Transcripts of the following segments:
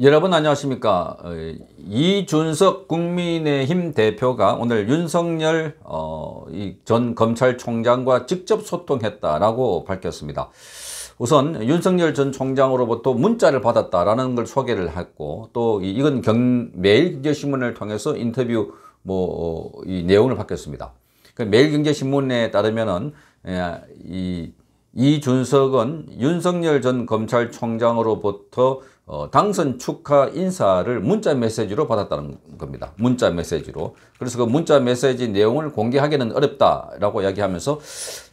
여러분 안녕하십니까 어, 이준석 국민의힘 대표가 오늘 윤석열 어, 전 검찰총장과 직접 소통했다라고 밝혔습니다 우선 윤석열 전 총장으로부터 문자를 받았다라는 걸 소개를 했고 또 이건 경, 매일경제신문을 통해서 인터뷰 뭐이 어, 내용을 밝혔습니다 그러니까 매일경제신문에 따르면은 예, 이 이준석은 윤석열 전 검찰총장으로부터 어, 당선 축하 인사를 문자 메시지로 받았다는 겁니다. 문자 메시지로. 그래서 그 문자 메시지 내용을 공개하기는 어렵다라고 이야기하면서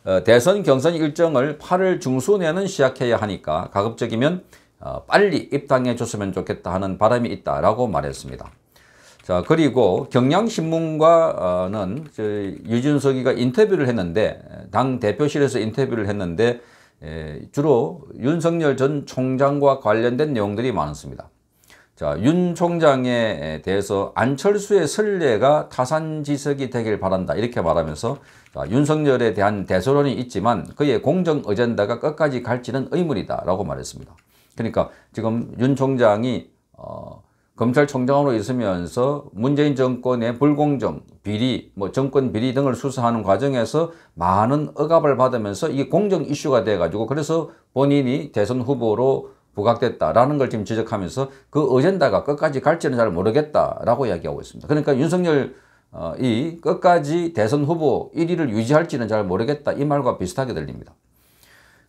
어, 대선 경선 일정을 8월 중순에는 시작해야 하니까 가급적이면 어, 빨리 입당해 줬으면 좋겠다 하는 바람이 있다라고 말했습니다. 자 그리고 경향신문과는 유진석이가 인터뷰를 했는데 당 대표실에서 인터뷰를 했는데 예, 주로 윤석열 전 총장과 관련된 내용들이 많습니다 자, 윤 총장에 대해서 안철수의 선례가 타산지석이 되길 바란다 이렇게 말하면서 자, 윤석열에 대한 대소론이 있지만 그의 공정 어젠다가 끝까지 갈지는 의문이다 라고 말했습니다. 그러니까 지금 윤 총장이 어, 검찰총장으로 있으면서 문재인 정권의 불공정, 비리, 뭐 정권 비리 등을 수사하는 과정에서 많은 억압을 받으면서 이게 공정 이슈가 돼가지고 그래서 본인이 대선 후보로 부각됐다라는 걸 지금 지적하면서 그 어젠다가 끝까지 갈지는 잘 모르겠다라고 이야기하고 있습니다. 그러니까 윤석열 어, 이 끝까지 대선 후보 1위를 유지할지는 잘 모르겠다 이 말과 비슷하게 들립니다.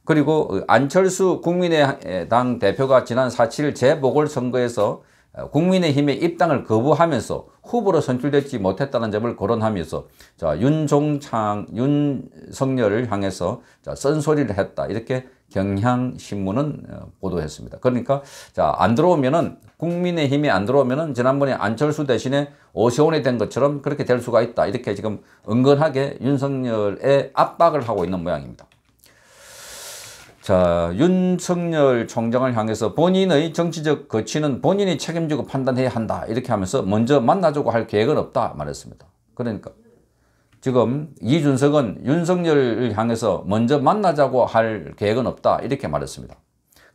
그리고 안철수 국민의당 대표가 지난 4.7 재보궐선거에서 어, 국민의힘의 입당을 거부하면서 후보로 선출되지 못했다는 점을 거론하면서 자, 윤종창, 윤석열을 향해서 자, 쓴소리를 했다. 이렇게 경향신문은 어, 보도했습니다. 그러니까 자, 안 들어오면은 국민의힘이 안 들어오면은 지난번에 안철수 대신에 오세훈이 된 것처럼 그렇게 될 수가 있다. 이렇게 지금 은근하게 윤석열의 압박을 하고 있는 모양입니다. 자, 윤석열 총장을 향해서 본인의 정치적 거취는 본인이 책임지고 판단해야 한다. 이렇게 하면서 먼저 만나주고 할 계획은 없다. 말했습니다. 그러니까 지금 이준석은 윤석열을 향해서 먼저 만나자고 할 계획은 없다. 이렇게 말했습니다.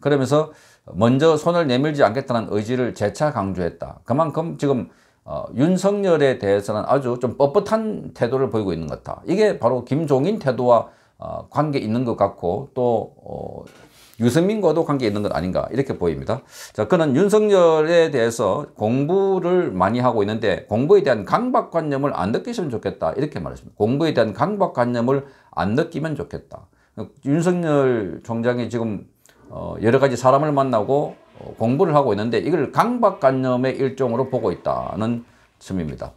그러면서 먼저 손을 내밀지 않겠다는 의지를 재차 강조했다. 그만큼 지금 어, 윤석열에 대해서는 아주 좀 뻣뻣한 태도를 보이고 있는 것 같다. 이게 바로 김종인 태도와 어, 관계 있는 것 같고 또 어, 유승민과도 관계 있는 것 아닌가 이렇게 보입니다. 자, 그는 윤석열에 대해서 공부를 많이 하고 있는데 공부에 대한 강박관념을 안 느끼시면 좋겠다 이렇게 말했습니다. 공부에 대한 강박관념을 안 느끼면 좋겠다. 윤석열 총장이 지금 어, 여러 가지 사람을 만나고 어, 공부를 하고 있는데 이걸 강박관념의 일종으로 보고 있다는 점입니다.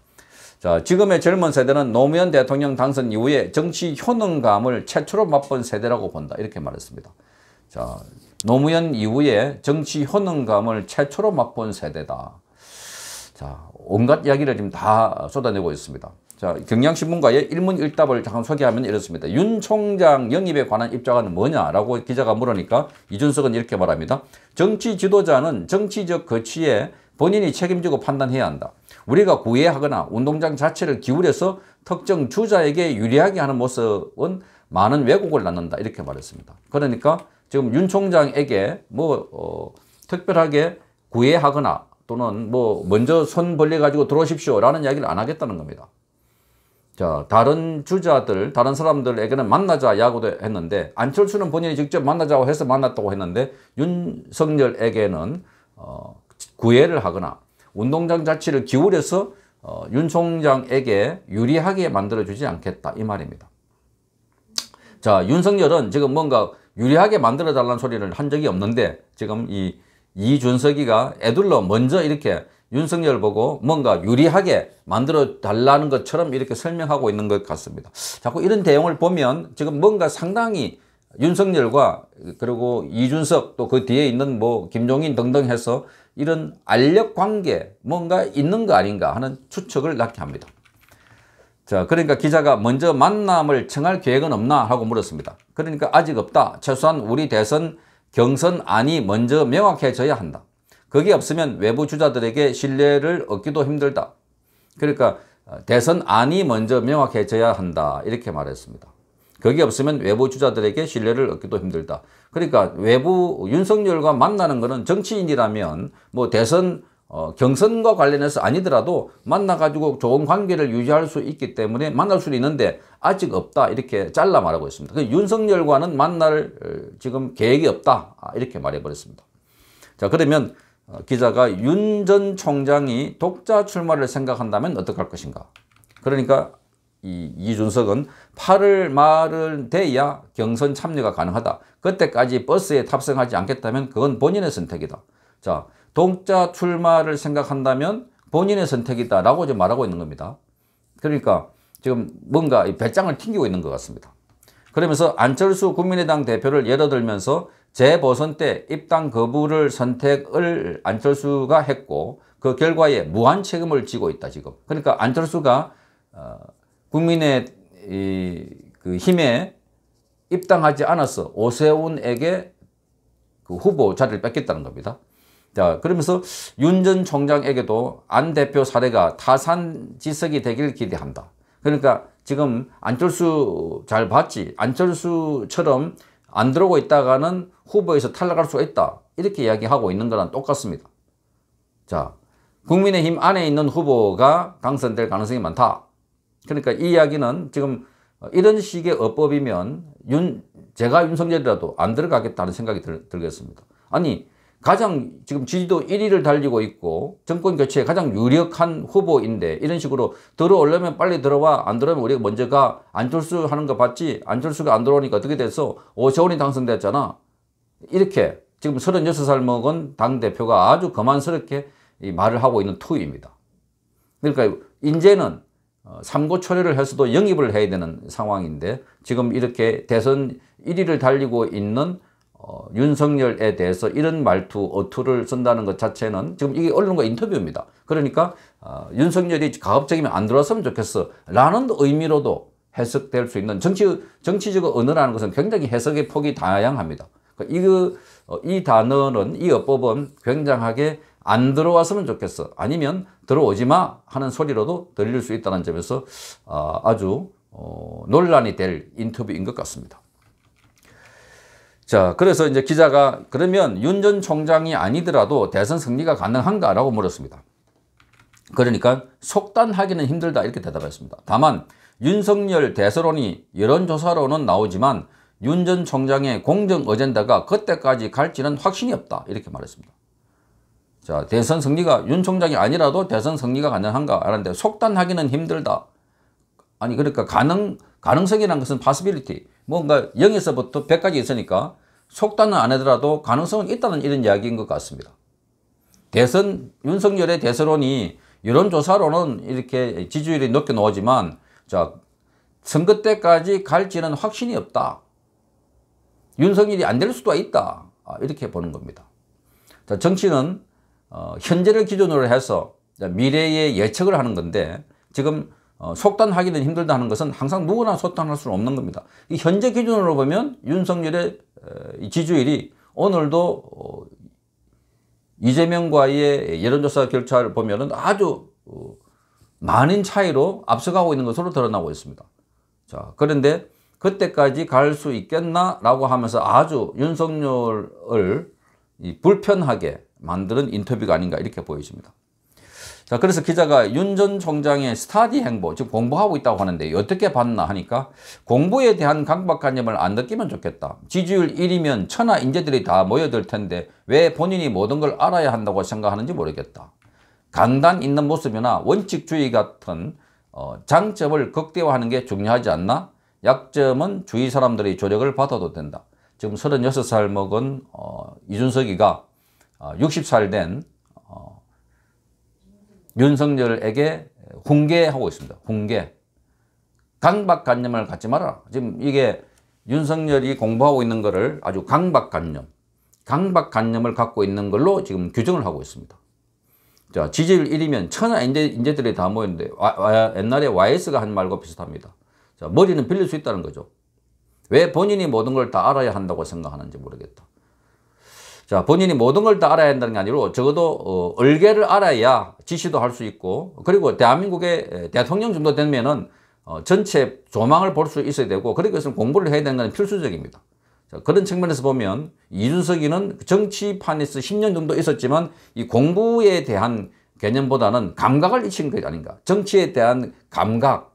자, 지금의 젊은 세대는 노무현 대통령 당선 이후에 정치 효능감을 최초로 맛본 세대라고 본다. 이렇게 말했습니다. 자, 노무현 이후에 정치 효능감을 최초로 맛본 세대다. 자, 온갖 이야기를 지금 다 쏟아내고 있습니다. 자, 경향신문과의 일문일답을 잠깐 소개하면 이렇습니다. 윤 총장 영입에 관한 입장은 뭐냐라고 기자가 물으니까 이준석은 이렇게 말합니다. 정치 지도자는 정치적 거취에 본인이 책임지고 판단해야 한다. 우리가 구애하거나 운동장 자체를 기울여서 특정 주자에게 유리하게 하는 모습은 많은 왜곡을 낳는다. 이렇게 말했습니다. 그러니까 지금 윤 총장에게 뭐 어, 특별하게 구애하거나 또는 뭐 먼저 손 벌려 가지고 들어오십시오 라는 이야기를 안 하겠다는 겁니다. 자 다른 주자들 다른 사람들에게는 만나자 야구도 했는데 안철수는 본인이 직접 만나자고 해서 만났다고 했는데 윤석열에게는 구애를 하거나 운동장 자체를 기울여서 어, 윤 총장에게 유리하게 만들어주지 않겠다 이 말입니다. 자 윤석열은 지금 뭔가 유리하게 만들어달라는 소리를 한 적이 없는데 지금 이 이준석이가 애둘러 먼저 이렇게 윤석열 보고 뭔가 유리하게 만들어 달라는 것처럼 이렇게 설명하고 있는 것 같습니다. 자꾸 이런 대응을 보면 지금 뭔가 상당히 윤석열과 그리고 이준석 또 그 뒤에 있는 뭐 김종인 등등 해서 이런 알력 관계 뭔가 있는 거 아닌가 하는 추측을 낳게 합니다. 자, 그러니까 기자가 먼저 만남을 청할 계획은 없나 하고 물었습니다. 그러니까 아직 없다. 최소한 우리 대선 경선 안이 먼저 명확해져야 한다. 그게 없으면 외부 주자들에게 신뢰를 얻기도 힘들다. 그러니까 어, 대선 안이 먼저 명확해져야 한다. 이렇게 말했습니다. 그게 없으면 외부 주자들에게 신뢰를 얻기도 힘들다. 그러니까 외부 윤석열과 만나는 것은 정치인이라면 뭐 대선 어, 경선과 관련해서 아니더라도 만나가지고 좋은 관계를 유지할 수 있기 때문에 만날 수 있는데 아직 없다 이렇게 잘라 말하고 있습니다. 그 윤석열과는 만날 어, 지금 계획이 없다 아, 이렇게 말해버렸습니다. 자 그러면 어, 기자가 윤 전 총장이 독자 출마를 생각한다면 어떡할 것인가? 그러니까 이, 이준석은 8월 말을 돼야 경선 참여가 가능하다. 그때까지 버스에 탑승하지 않겠다면 그건 본인의 선택이다. 자, 동자 출마를 생각한다면 본인의 선택이다라고 지금 말하고 있는 겁니다. 그러니까 지금 뭔가 배짱을 튕기고 있는 것 같습니다. 그러면서 안철수 국민의당 대표를 예로 들면서 재보선 때 입당 거부를 선택을 안철수가 했고 그 결과에 무한 책임을 지고 있다 지금. 그러니까 안철수가 어, 국민의 이, 그 힘에 입당하지 않아서 오세훈에게 그 후보 자리를 뺏겼다는 겁니다. 자, 그러면서 윤 전 총장에게도 안 대표 사례가 타산지석이 되길 기대한다. 그러니까 지금 안철수 잘 봤지. 안철수처럼 안 들어오고 있다가는 후보에서 탈락할 수 있다. 이렇게 이야기하고 있는 거랑 똑같습니다. 자, 국민의힘 안에 있는 후보가 당선될 가능성이 많다. 그러니까 이 이야기는 지금 이런 식의 어법이면 윤, 제가 윤석열이라도 안 들어가겠다는 생각이 들, 들겠습니다. 아니 가장 지금 지지도 1위를 달리고 있고 정권 교체에 가장 유력한 후보인데 이런 식으로 들어오려면 빨리 들어와 안 들어오면 우리가 먼저 가 안철수 하는 거 봤지 안철수가 안 들어오니까 어떻게 돼서 오세훈이 당선됐잖아 이렇게 지금 36살 먹은 당대표가 아주 거만스럽게 말을 하고 있는 투입니다 그러니까 이제는 어, 삼고 초려를 해서도 영입을 해야 되는 상황인데 지금 이렇게 대선 1위를 달리고 있는 어, 윤석열에 대해서 이런 말투, 어투를 쓴다는 것 자체는 지금 이게 언론과 인터뷰입니다. 그러니까 어, 윤석열이 가급적이면 안 들어왔으면 좋겠어 라는 의미로도 해석될 수 있는 정치, 정치적 언어라는 것은 굉장히 해석의 폭이 다양합니다. 그러니까 이거, 어, 이 단어는, 이 어법은 굉장하게 안 들어왔으면 좋겠어. 아니면 들어오지 마 하는 소리로도 들릴 수 있다는 점에서 아, 아주 어, 논란이 될 인터뷰인 것 같습니다. 자, 그래서 이제 기자가 그러면 윤 전 총장이 아니더라도 대선 승리가 가능한가라고 물었습니다. 그러니까 속단하기는 힘들다 이렇게 대답했습니다. 다만 윤석열 대서론이 여론조사로는 나오지만 윤 전 총장의 공정 어젠다가 그때까지 갈지는 확신이 없다 이렇게 말했습니다. 자, 대선 승리가 윤 총장이 아니라도 대선 승리가 가능한가? 하는데 속단하기는 힘들다. 아니, 그러니까 가능, 가능성이라는 것은 possibility. 뭔가 0에서부터 100까지 있으니까 속단은 안 하더라도 가능성은 있다는 이런 이야기인 것 같습니다. 대선, 윤석열의 대선론이 여론조사로는 이렇게 지지율이 높게 나오지만, 자, 선거 때까지 갈지는 확신이 없다. 윤석열이 안 될 수도 있다. 아, 이렇게 보는 겁니다. 자, 정치는 어, 현재를 기준으로 해서 미래의 예측을 하는 건데 지금 어, 속단하기는 힘들다 하는 것은 항상 누구나 속단할 수는 없는 겁니다. 현재 기준으로 보면 윤석열의 어, 지지율이 오늘도 어, 이재명과의 여론조사 결과를 보면 은 아주 어, 많은 차이로 앞서가고 있는 것으로 드러나고 있습니다. 자 그런데 그때까지 갈 수 있겠나 라고 하면서 아주 윤석열을 불편하게 만드는 인터뷰가 아닌가 이렇게 보여집니다. 자, 그래서 기자가 윤 전 총장의 스타디 행보, 즉 공부하고 있다고 하는데 어떻게 봤나 하니까 공부에 대한 강박관념을 안 느끼면 좋겠다. 지지율 1이면 천하 인재들이 다 모여들 텐데 왜 본인이 모든 걸 알아야 한다고 생각하는지 모르겠다. 강단 있는 모습이나 원칙주의 같은 어, 장점을 극대화하는 게 중요하지 않나? 약점은 주위 사람들의 조력을 받아도 된다. 지금 36살 먹은 어, 이준석이가 60살 아, 된 어, 윤석열에게 훈계하고 있습니다. 공개. 강박관념을 갖지 마라. 지금 이게 윤석열이 공부하고 있는 것을 아주 강박관념, 강박관념을 갖고 있는 걸로 지금 규정을 하고 있습니다. 자, 지지율 1위면 천하 인재, 인재들이 다 모였는데 와, 와, 옛날에 YS가 한 말과 비슷합니다. 자, 머리는 빌릴 수 있다는 거죠. 왜 본인이 모든 걸 다 알아야 한다고 생각하는지 모르겠다. 자, 본인이 모든 걸 다 알아야 한다는 게 아니고 적어도 어, 얼개를 알아야 지시도 할 수 있고 그리고 대한민국의 대통령 정도 되면은 어, 전체 조망을 볼 수 있어야 되고 그렇게 해서 공부를 해야 되는 건 필수적입니다. 자, 그런 측면에서 보면 이준석이는 정치판에서 10년 정도 있었지만 이 공부에 대한 개념보다는 감각을 익힌 것 아닌가 정치에 대한 감각을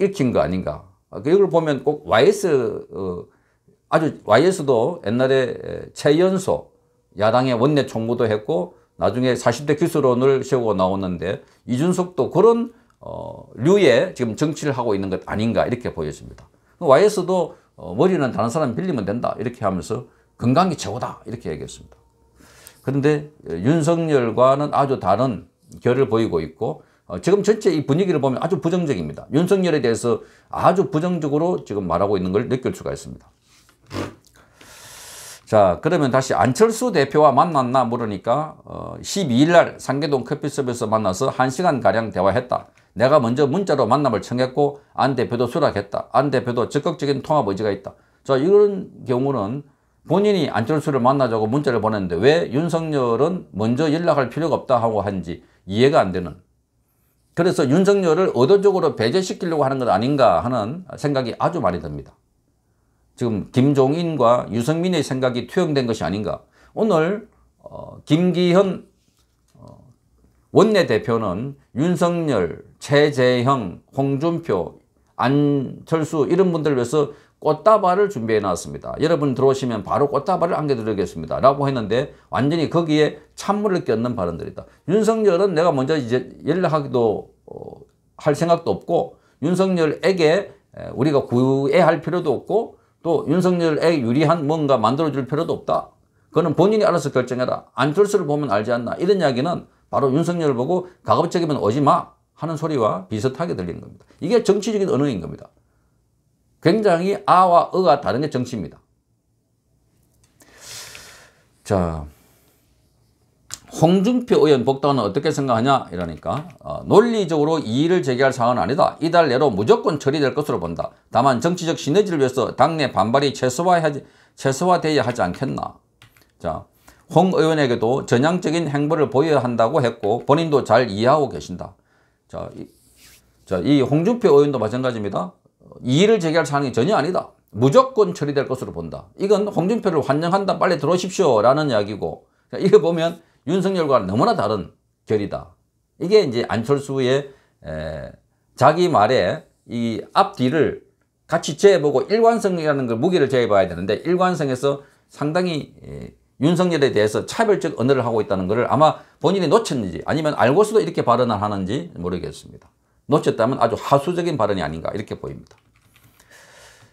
익힌 거 아닌가 아, 그 이걸 보면 꼭 YS 어, 아주 YS도 옛날에 최연소 야당의 원내 총무도 했고 나중에 40대 기술원을 세우고 나오는데 이준석도 그런 어, 류에 지금 정치를 하고 있는 것 아닌가 이렇게 보여집니다. YS도 어, 머리는 다른 사람 빌리면 된다 이렇게 하면서 건강이 최고다 이렇게 얘기했습니다. 그런데 윤석열과는 아주 다른 결을 보이고 있고 어, 지금 전체 이 분위기를 보면 아주 부정적입니다. 윤석열에 대해서 아주 부정적으로 지금 말하고 있는 걸 느낄 수가 있습니다. 자 그러면 다시 안철수 대표와 만났나 물으니까 어, 12일날 상계동 커피숍에서 만나서 1시간가량 대화했다. 내가 먼저 문자로 만남을 청했고 안 대표도 수락했다. 안 대표도 적극적인 통합 의지가 있다. 자 이런 경우는 본인이 안철수를 만나자고 문자를 보냈는데 왜 윤석열은 먼저 연락할 필요가 없다 하고 한지 이해가 안 되는 그래서 윤석열을 의도적으로 배제시키려고 하는 것 아닌가 하는 생각이 아주 많이 듭니다. 지금 김종인과 유승민의 생각이 투영된 것이 아닌가. 오늘 어, 김기현 어, 원내대표는 윤석열, 최재형, 홍준표, 안철수 이런 분들 위해서 꽃다발을 준비해 놨습니다. 여러분 들어오시면 바로 꽃다발을 안겨드리겠습니다. 라고 했는데 완전히 거기에 찬물을 끼얹는 발언들이다. 윤석열은 내가 먼저 이제 연락하기도 어, 할 생각도 없고 윤석열에게 우리가 구애할 필요도 없고 또 윤석열에 유리한 뭔가 만들어줄 필요도 없다. 그거는 본인이 알아서 결정해라. 안철수를 보면 알지 않나. 이런 이야기는 바로 윤석열을 보고 가급적이면 오지 마 하는 소리와 비슷하게 들리는 겁니다. 이게 정치적인 언어인 겁니다. 굉장히 아와 어가 다른 게 정치입니다. 자. 홍준표 의원 복당은 어떻게 생각하냐 이러니까 어, 논리적으로 이의를 제기할 사항은 아니다. 이달 내로 무조건 처리될 것으로 본다. 다만 정치적 시너지를 위해서 당내 반발이 최소화해야지, 최소화되어야 하지 않겠나. 자, 홍 의원에게도 전향적인 행보를 보여야 한다고 했고 본인도 잘 이해하고 계신다. 자, 이, 자, 이 홍준표 의원도 마찬가지입니다. 이의를 제기할 사항이 전혀 아니다. 무조건 처리될 것으로 본다. 이건 홍준표를 환영한다. 빨리 들어오십시오. 라는 이야기고 자, 이거 보면 윤석열과 너무나 다른 결이다. 이게 이제 안철수의 에, 자기 말에 이 앞뒤를 같이 재보고 일관성이라는 걸무기를 재봐야 되는데 일관성에서 상당히 에, 윤석열에 대해서 차별적 언어를 하고 있다는 것을 아마 본인이 놓쳤는지 아니면 알고서도 이렇게 발언을 하는지 모르겠습니다. 놓쳤다면 아주 하수적인 발언이 아닌가 이렇게 보입니다.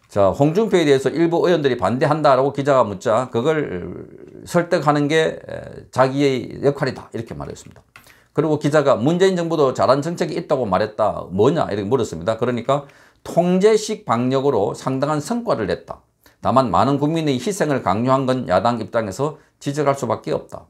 자, 홍준표에 대해서 일부 의원들이 반대한다라고 기자가 묻자 그걸 설득하는 게 자기의 역할이다 이렇게 말했습니다. 그리고 기자가 문재인 정부도 잘한 정책이 있다고 말했다. 뭐냐 이렇게 물었습니다. 그러니까 통제식 방역으로 상당한 성과를 냈다. 다만 많은 국민의 희생을 강요한 건 야당 입장에서 지적할 수밖에 없다.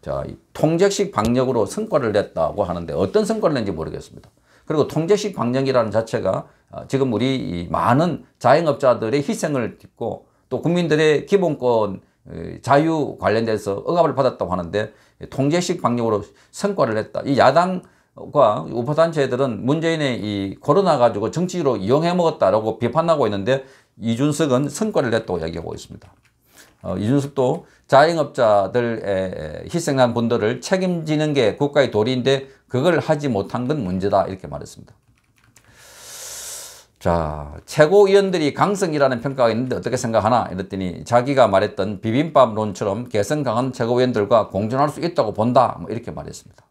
자, 통제식 방역으로 성과를 냈다고 하는데 어떤 성과를 낸지 모르겠습니다. 그리고 통제식 방정이라는 자체가 어, 지금 우리 많은 자영업자들의 희생을 딛고 또 국민들의 기본권 어, 자유 관련돼서 억압을 받았다고 하는데 통제식 방역으로 성과를 했다. 이 야당과 우파단체들은 문재인의 이 코로나 가지고 정치로 이용해 먹었다라고 비판하고 있는데 이준석은 성과를 냈다고 얘기하고 있습니다. 어, 이준석도 자영업자들의 희생한 분들을 책임지는 게 국가의 도리인데 그걸 하지 못한 건 문제다 이렇게 말했습니다. 자, 최고위원들이 강성이라는 평가가 있는데 어떻게 생각하나 이랬더니 자기가 말했던 비빔밥론처럼 개성 강한 최고위원들과 공존할 수 있다고 본다 뭐 이렇게 말했습니다.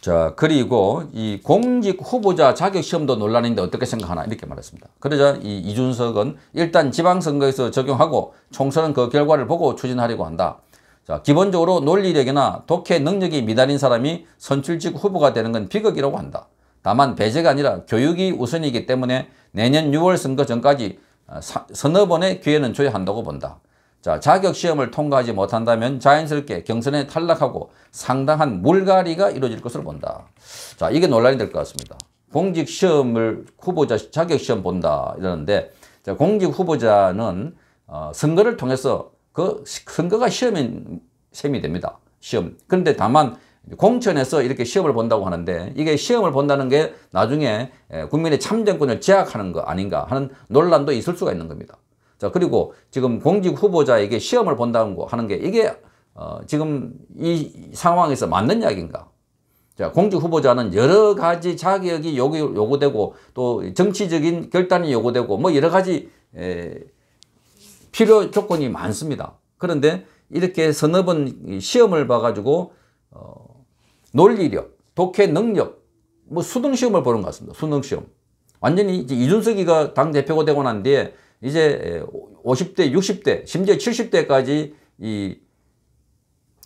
자, 그리고 이 공직 후보자 자격시험도 논란인데 어떻게 생각하나 이렇게 말했습니다. 그러자 이 이준석은 일단 지방선거에서 적용하고 총선은 그 결과를 보고 추진하려고 한다. 자, 기본적으로 논리력이나 독해 능력이 미달인 사람이 선출직 후보가 되는 건 비극이라고 한다. 다만 배제가 아니라 교육이 우선이기 때문에 내년 6월 선거 전까지 아, 서너 번의 기회는 줘야 한다고 본다. 자, 자격시험을 통과하지 못한다면 자연스럽게 경선에 탈락하고 상당한 물갈이가 이루어질 것으로 본다. 자, 이게 논란이 될 것 같습니다. 공직시험을 후보자 자격시험 본다 이러는데 자, 공직 후보자는 어, 선거를 통해서 그 선거가 시험인 셈이 됩니다. 시험. 그런데 다만 공천에서 이렇게 시험을 본다고 하는데 이게 시험을 본다는 게 나중에 국민의 참정권을 제약하는 거 아닌가 하는 논란도 있을 수가 있는 겁니다. 자 그리고 지금 공직 후보자에게 시험을 본다고 하는 게 이게 어, 지금 이 상황에서 맞는 이야기인가? 자, 공직 후보자는 여러 가지 자격이 요구, 요구되고 또 정치적인 결단이 요구되고 뭐 여러 가지 에, 필요 조건이 많습니다. 그런데 이렇게 서너 번 시험을 봐가지고 어, 논리력, 독해 능력, 뭐 수능 시험을 보는 것 같습니다. 수능 시험. 완전히 이제 이준석이가 당 대표가 되고 난 뒤에 이제 50대, 60대, 심지어 70대까지 이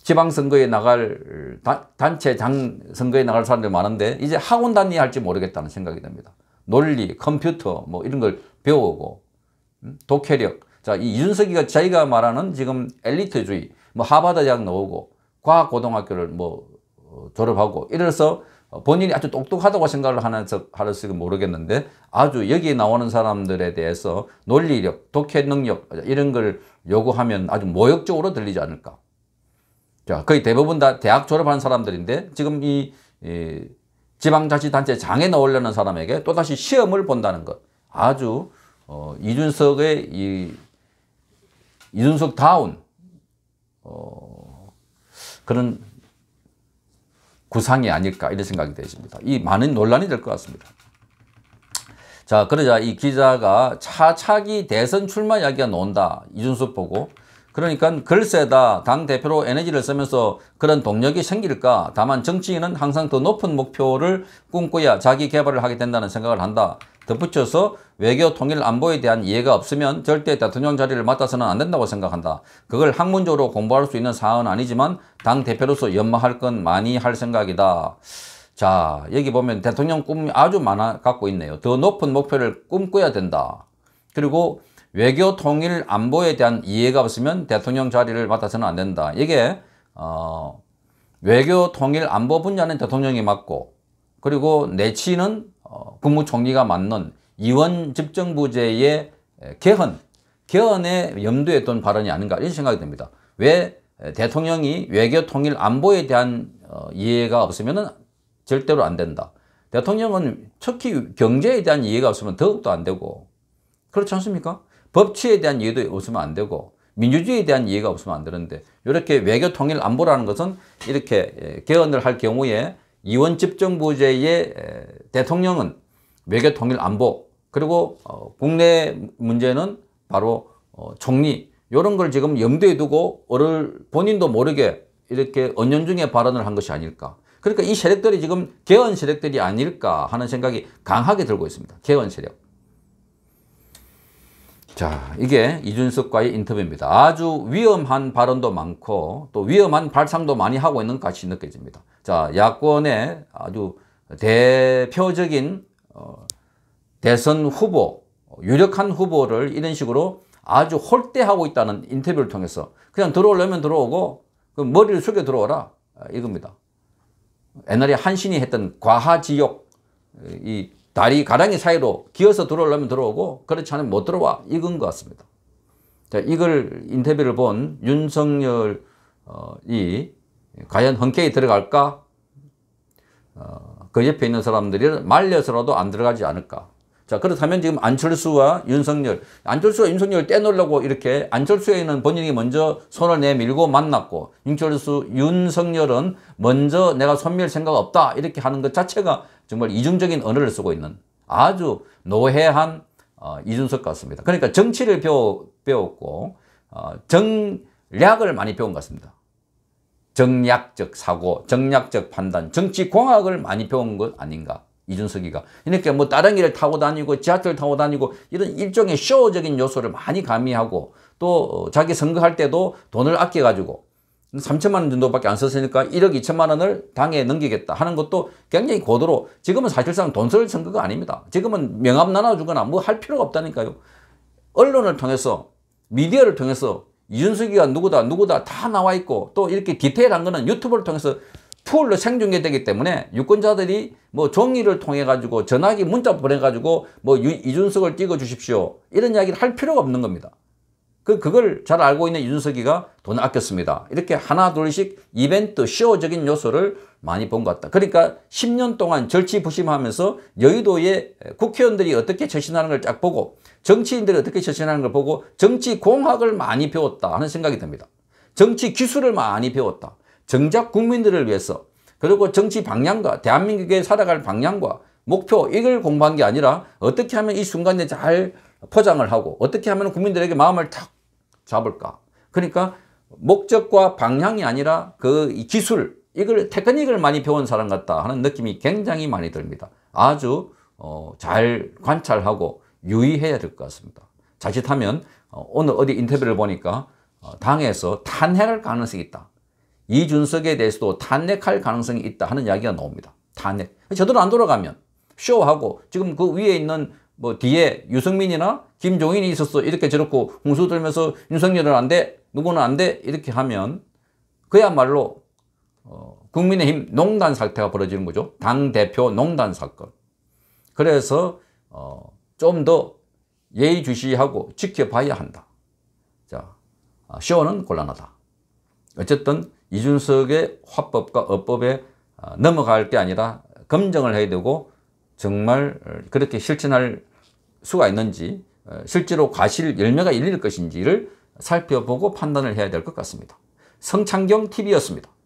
지방선거에 나갈 단체 장 선거에 나갈 사람들 많은데 이제 학원 단위 할지 모르겠다는 생각이 듭니다. 논리, 컴퓨터 뭐 이런 걸 배우고 음, 독해력 자, 이 이준석이가 자기가 말하는 지금 엘리트주의, 뭐하바드 대학 나오고 과학고등학교를 뭐 어, 졸업하고 이래서 본인이 아주 똑똑하다고 생각을 하는 척하지 모르겠는데 아주 여기 에 나오는 사람들에 대해서 논리력, 독해 능력 이런 걸 요구하면 아주 모욕적으로 들리지 않을까. 자, 거의 대부분 다 대학 졸업한 사람들인데 지금 이, 이 지방자치단체 장에 나오려는 사람에게 또다시 시험을 본다는 것. 아주 어, 이준석의 이 이준석 다운 어, 그런 구상이 아닐까 이런 생각이 되십니다. 이 많은 논란이 될 것 같습니다. 자 그러자 이 기자가 차차기 대선 출마 이야기가 나온다 이준석 보고 그러니까 글쎄다 당대표로 에너지를 쓰면서 그런 동력이 생길까 다만 정치인은 항상 더 높은 목표를 꿈꿔야 자기 개발을 하게 된다는 생각을 한다 덧붙여서 외교 통일 안보에 대한 이해가 없으면 절대 대통령 자리를 맡아서는 안 된다고 생각한다. 그걸 학문적으로 공부할 수 있는 사안은 아니지만 당대표로서 연마할 건 많이 할 생각이다. 자 여기 보면 대통령 꿈이 아주 많아 갖고 있네요. 더 높은 목표를 꿈꿔야 된다. 그리고 외교 통일 안보에 대한 이해가 없으면 대통령 자리를 맡아서는 안 된다. 이게 어, 외교 통일 안보 분야는 대통령이 맡고 그리고 내치는 어, 국무총리가 맡는 이원 집정부제의 개헌, 개헌에 염두에 둔 발언이 아닌가 이런 생각이 듭니다. 왜 대통령이 외교 통일 안보에 대한 어, 이해가 없으면 절대로 안 된다. 대통령은 특히 경제에 대한 이해가 없으면 더욱더 안 되고 그렇지 않습니까? 법치에 대한 이해도 없으면 안 되고 민주주의에 대한 이해가 없으면 안 되는데 이렇게 외교 통일 안보라는 것은 이렇게 개헌을 할 경우에 이원집 정부제의 대통령은 외교 통일 안보 그리고 어, 국내 문제는 바로 총리 어, 이런 걸 지금 염두에 두고 어를 본인도 모르게 이렇게 언연중에 발언을 한 것이 아닐까 그러니까 이 세력들이 지금 개헌 세력들이 아닐까 하는 생각이 강하게 들고 있습니다 개헌 세력 자, 이게 이준석과의 인터뷰입니다. 아주 위험한 발언도 많고 또 위험한 발상도 많이 하고 있는 것이 느껴집니다. 자, 야권의 아주 대표적인 어, 대선 후보, 유력한 후보를 이런 식으로 아주 홀대하고 있다는 인터뷰를 통해서 그냥 들어오려면 들어오고 그럼 머리를 숙여 들어오라 이겁니다. 옛날에 한신이 했던 과하지옥 이 다리 가랑이 사이로 기어서 들어오려면 들어오고 그렇지 않으면 못 들어와 이건 것 같습니다. 자, 이걸 인터뷰를 본 윤석열이 어, 과연 흔쾌히 들어갈까? 어, 그 옆에 있는 사람들이 말려서라도 안 들어가지 않을까? 자 그렇다면 지금 안철수와 윤석열 안철수와 윤석열 떼놓으려고 이렇게 안철수에는 본인이 먼저 손을 내밀고 만났고 윤철수 윤석열은 먼저 내가 손밀 생각 없다 이렇게 하는 것 자체가 정말 이중적인 언어를 쓰고 있는 아주 노회한 어, 이준석 같습니다. 그러니까 정치를 배워, 배웠고 어, 정략을 많이 배운 것 같습니다. 정략적 사고, 정략적 판단, 정치공학을 많이 배운 것 아닌가. 이준석이가. 이렇게 그러니까 뭐 따릉이를 타고 다니고 지하철 타고 다니고 이런 일종의 쇼적인 요소를 많이 가미하고 또 자기 선거할 때도 돈을 아껴가지고 3천만 원 정도밖에 안 썼으니까 1억 2천만 원을 당에 넘기겠다 하는 것도 굉장히 고도로 지금은 사실상 돈 쓸 선거가 아닙니다. 지금은 명함 나눠주거나 뭐 할 필요가 없다니까요. 언론을 통해서 미디어를 통해서 이준석이가 누구다 누구다 다 나와 있고 또 이렇게 디테일한 거는 유튜브를 통해서 풀로 생중계되기 때문에 유권자들이 뭐 종이를 통해 가지고 전화기 문자 보내 가지고 뭐 이준석을 찍어 주십시오 이런 이야기를 할 필요가 없는 겁니다. 그 그걸 잘 알고 있는 이준석이가 돈을 아꼈습니다. 이렇게 하나 둘씩 이벤트 쇼적인 요소를 많이 본 것 같다. 그러니까 10년 동안 절치부심하면서 여의도의 국회의원들이 어떻게 처신하는 걸 쫙 보고 정치인들이 어떻게 처신하는 걸 보고 정치 공학을 많이 배웠다 하는 생각이 듭니다. 정치 기술을 많이 배웠다. 정작 국민들을 위해서 그리고 정치 방향과 대한민국의 살아갈 방향과 목표 이걸 공부한 게 아니라 어떻게 하면 이 순간에 잘 포장을 하고 어떻게 하면 국민들에게 마음을 탁 잡을까 그러니까 목적과 방향이 아니라 그 기술 이걸 테크닉을 많이 배운 사람 같다 하는 느낌이 굉장히 많이 듭니다 아주 어, 잘 관찰하고 유의해야 될 것 같습니다 자칫하면 어, 오늘 어디 인터뷰를 보니까 어, 당에서 탄핵할 가능성이 있다 이준석에 대해서도 탄핵할 가능성이 있다 하는 이야기가 나옵니다. 탄핵. 저대로 안 돌아가면 쇼하고 지금 그 위에 있는 뭐 뒤에 유승민이나 김종인이 있었어 이렇게 저렇고 홍수 들면서 윤석열은 안돼 누구는 안돼 이렇게 하면 그야말로 어, 국민의힘 농단 사태가 벌어지는 거죠. 당대표 농단 사건. 그래서 어, 좀 더 예의주시하고 지켜봐야 한다. 자, 아, 쇼는 곤란하다. 어쨌든 이준석의 화법과 어법에 아, 넘어갈 게 아니라 검증을 해야 되고 정말 그렇게 실천할 수가 있는지 어, 실제로 과실 열매가 일릴 것인지를 살펴보고 판단을 해야 될 것 같습니다. 성창경 TV였습니다.